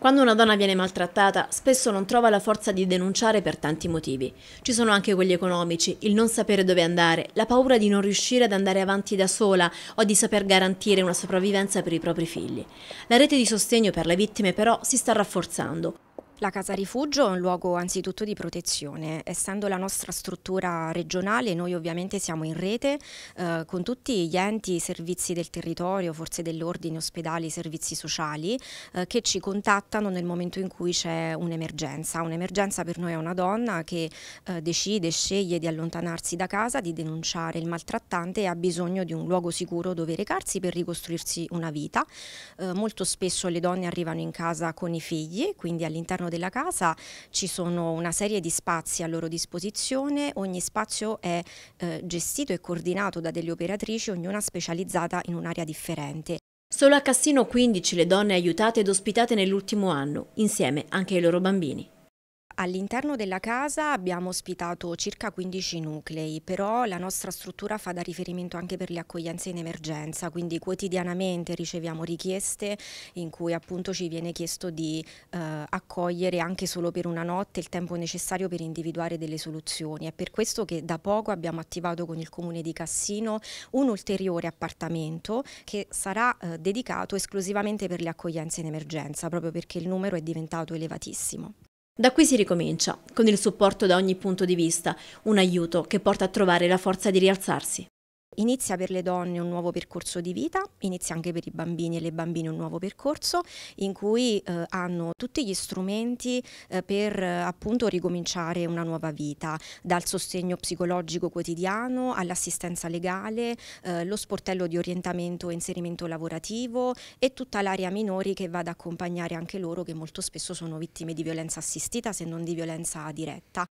Quando una donna viene maltrattata, spesso non trova la forza di denunciare per tanti motivi. Ci sono anche quelli economici, il non sapere dove andare, la paura di non riuscire ad andare avanti da sola o di saper garantire una sopravvivenza per i propri figli. La rete di sostegno per le vittime però si sta rafforzando. La casa rifugio è un luogo anzitutto di protezione. Essendo la nostra struttura regionale, noi ovviamente siamo in rete eh, con tutti gli enti, servizi del territorio, forze dell'ordine, ospedali, servizi sociali, eh, che ci contattano nel momento in cui c'è un'emergenza. Un'emergenza per noi è una donna che eh, decide, sceglie di allontanarsi da casa, di denunciare il maltrattante e ha bisogno di un luogo sicuro dove recarsi per ricostruirsi una vita. Eh, molto spesso le donne arrivano in casa con i figli, quindi all'interno della casa ci sono una serie di spazi a loro disposizione, ogni spazio è eh, gestito e coordinato da delle operatrici, ognuna specializzata in un'area differente. Solo a Cassino 15 le donne aiutate ed ospitate nell'ultimo anno, insieme anche ai loro bambini. All'interno della casa abbiamo ospitato circa 15 nuclei, però la nostra struttura fa da riferimento anche per le accoglienze in emergenza, quindi quotidianamente riceviamo richieste in cui appunto ci viene chiesto di eh, accogliere anche solo per una notte il tempo necessario per individuare delle soluzioni. È per questo che da poco abbiamo attivato con il comune di Cassino un ulteriore appartamento che sarà eh, dedicato esclusivamente per le accoglienze in emergenza, proprio perché il numero è diventato elevatissimo. Da qui si ricomincia, con il supporto da ogni punto di vista, un aiuto che porta a trovare la forza di rialzarsi inizia per le donne un nuovo percorso di vita, inizia anche per i bambini e le bambine un nuovo percorso in cui eh, hanno tutti gli strumenti eh, per eh, appunto ricominciare una nuova vita, dal sostegno psicologico quotidiano all'assistenza legale, eh, lo sportello di orientamento e inserimento lavorativo e tutta l'area minori che va ad accompagnare anche loro che molto spesso sono vittime di violenza assistita se non di violenza diretta.